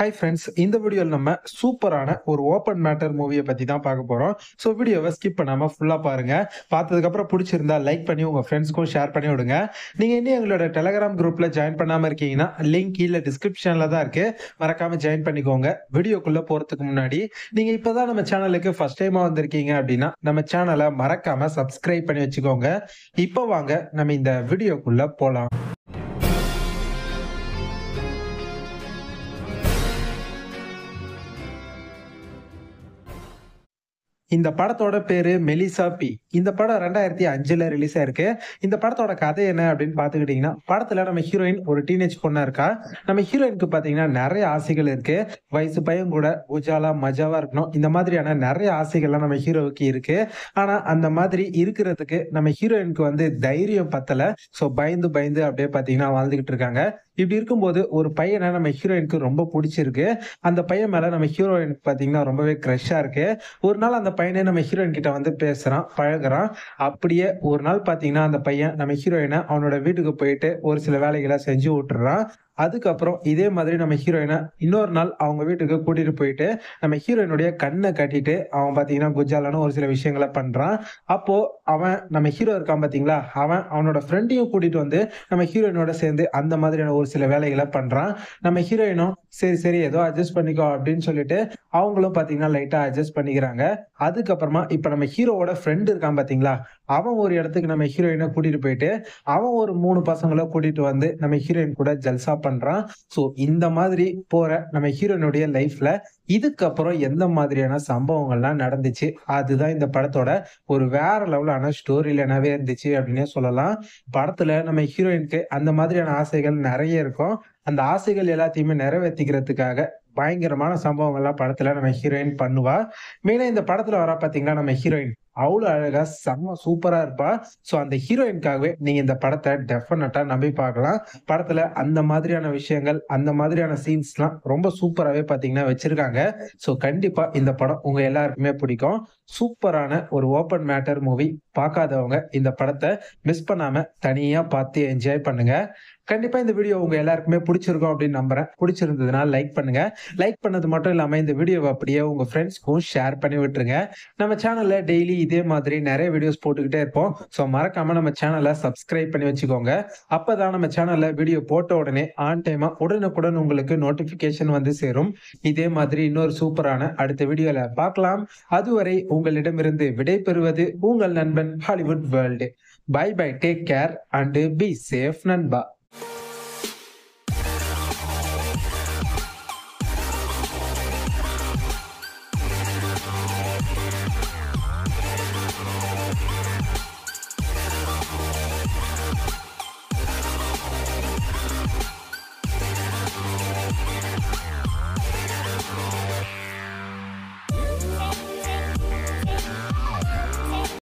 hi friends இந்த வீடியோவில் நம்ம சூப்பரான ஒரு ஓப்பன் மேட்டர் மூவியை பற்றி தான் பார்க்க போகிறோம் ஸோ வீடியோவை ஸ்கிப் பண்ணாமல் ஃபுல்லாக பாருங்கள் பார்த்ததுக்கப்புறம் பிடிச்சிருந்தா லைக் பண்ணி உங்கள் ஃப்ரெண்ட்ஸ்க்கும் ஷேர் பண்ணி விடுங்க நீங்கள் இன்னும் எங்களோட டெலகிராம் குரூப்பில் ஜாயின் பண்ணாமல் இருக்கீங்கன்னா லிங்க் கீழே டிஸ்கிரிப்ஷனில் தான் இருக்குது மறக்காமல் ஜாயின் பண்ணிக்கோங்க வீடியோக்குள்ளே போகிறதுக்கு முன்னாடி நீங்கள் இப்போ தான் நம்ம சேனலுக்கு ஃபஸ்ட் டைமாக வந்திருக்கீங்க அப்படின்னா நம்ம சேனலை மறக்காமல் சப்ஸ்கிரைப் பண்ணி வச்சுக்கோங்க இப்போ வாங்க நம்ம இந்த வீடியோக்குள்ளே போகலாம் இந்த படத்தோட பேரு மெலிசா பி இந்த படம் ரெண்டாயிரத்தி அஞ்சுல ரிலீஸ் ஆயிருக்கு இந்த படத்தோட கதை என்ன அப்படின்னு பாத்துக்கிட்டீங்கன்னா படத்துல நம்ம ஹீரோயின் ஒரு டீனேஜ் பொண்ணா இருக்கா நம்ம ஹீரோயினுக்கு பாத்தீங்கன்னா நிறைய ஆசைகள் இருக்கு வயசு பையன் கூட உஜாலா மஜாவா இருக்கணும் இந்த மாதிரியான நிறைய ஆசைகள்லாம் நம்ம ஹீரோவுக்கு இருக்கு ஆனா அந்த மாதிரி இருக்கிறதுக்கு நம்ம ஹீரோயினுக்கு வந்து தைரியம் பத்தல சோ பயந்து பயந்து அப்படியே பாத்தீங்கன்னா வாழ்ந்துகிட்டு இருக்காங்க இப்படி இருக்கும்போது ஒரு பையனை நம்ம ஹீரோயினுக்கு ரொம்ப பிடிச்சிருக்கு அந்த பையன் மேல நம்ம ஹீரோயினுக்கு பாத்தீங்கன்னா ரொம்பவே க்ரெஷ்ஷா இருக்கு ஒரு நாள் அந்த பையனை நம்ம ஹீரோயின் கிட்ட வந்து பேசுறான் பழகுறான் அப்படியே ஒரு நாள் பாத்தீங்கன்னா அந்த பையன் நம்ம ஹீரோயினை அவனோட வீட்டுக்கு போயிட்டு ஒரு சில வேலைகளை செஞ்சு விட்டுறான் அதுக்கப்புறம் இதே மாதிரி நம்ம ஹீரோயினை இன்னொரு நாள் அவங்க வீட்டுக்கு கூட்டிட்டு போயிட்டு நம்ம ஹீரோயினுடைய கண்ணை கட்டிட்டு அவன் பார்த்தீங்கன்னா குஜாலான ஒரு சில விஷயங்களை பண்றான் அப்போ அவன் நம்ம ஹீரோ இருக்கான் பார்த்தீங்களா அவன் அவனோட ஃப்ரெண்டையும் கூட்டிட்டு வந்து நம்ம ஹீரோயினோட சேர்ந்து அந்த மாதிரியான ஒரு சில வேலைகளை பண்றான் நம்ம ஹீரோயினும் சரி சரி ஏதோ அட்ஜஸ்ட் பண்ணிக்கோ அப்படின்னு சொல்லிட்டு அவங்களும் பார்த்தீங்கன்னா லைட்டாக அட்ஜஸ்ட் பண்ணிக்கிறாங்க அதுக்கப்புறமா இப்போ நம்ம ஹீரோவோட ஃப்ரெண்டு இருக்கான் பார்த்தீங்களா அவன் ஒரு இடத்துக்கு நம்ம ஹீரோயினை கூட்டிட்டு போயிட்டு அவன் ஒரு மூணு பசங்களை கூட்டிட்டு வந்து நம்ம ஹீரோயின் கூட ஜல்சா பண்றான் ஸோ இந்த மாதிரி போற நம்ம ஹீரோனுடைய லைஃப்ல இதுக்கப்புறம் எந்த மாதிரியான சம்பவங்கள்லாம் நடந்துச்சு அதுதான் இந்த படத்தோட ஒரு வேற லெவலான ஸ்டோரி இல்லைனாவே இருந்துச்சு அப்படின்னே சொல்லலாம் படத்துல நம்ம ஹீரோயினுக்கு அந்த மாதிரியான ஆசைகள் நிறைய இருக்கும் அந்த ஆசைகள் எல்லாத்தையுமே நிறைவேற்றிக்கிறதுக்காக பயங்கரமான சம்பவம் எல்லாம் படத்துல நம்ம ஹீரோயின் பண்ணுவா மெயினா இந்த படத்துல வர பாத்தீங்கன்னா நம்ம ஹீரோயின் அவ்வளோ அழகா செம்ம சூப்பரா இருப்பா ஸோ அந்த ஹீரோயின்காகவே நீங்க இந்த படத்தை டெஃபினட்டா நம்பி பார்க்கலாம் படத்துல அந்த மாதிரியான விஷயங்கள் அந்த மாதிரியான சீன்ஸ்லாம் ரொம்ப சூப்பராகவே பாத்தீங்கன்னா வச்சிருக்காங்க ஸோ கண்டிப்பா இந்த படம் உங்க எல்லாருக்குமே பிடிக்கும் சூப்பரான ஒரு ஓப்பன் மேட்டர் மூவி பார்க்காதவங்க இந்த படத்தை மிஸ் பண்ணாம தனியா பார்த்து என்ஜாய் பண்ணுங்க கண்டிப்பா இந்த வீடியோ உங்க எல்லாருக்குமே பிடிச்சிருக்கும் அப்படின்னு நம்புறேன் பிடிச்சிருந்ததுனால லைக் பண்ணுங்க லைக் பண்ணது மட்டும் இல்லாம இந்த வீடியோவை அப்படியே உங்க ஃப்ரெண்ட்ஸ்க்கும் ஷேர் பண்ணி விட்டுருங்க நம்ம சேனல்ல டெய்லி இதே மாதிரி நிறைய வீடியோஸ் போட்டுக்கிட்டே இருப்போம் ஸோ மறக்காம நம்ம சேனலை சப்ஸ்கிரைப் பண்ணி வச்சுக்கோங்க அப்பதான் நம்ம சேனல்ல வீடியோ போட்ட உடனே ஆன் டைமா உடனுக்குடன் உங்களுக்கு நோட்டிபிகேஷன் வந்து சேரும் இதே மாதிரி இன்னொரு சூப்பரான அடுத்த வீடியோல பார்க்கலாம் அதுவரை உங்களிடமிருந்து விடை பெறுவது உங்கள் நண்பன் Hollywood world bye bye take care and be safe நண்பா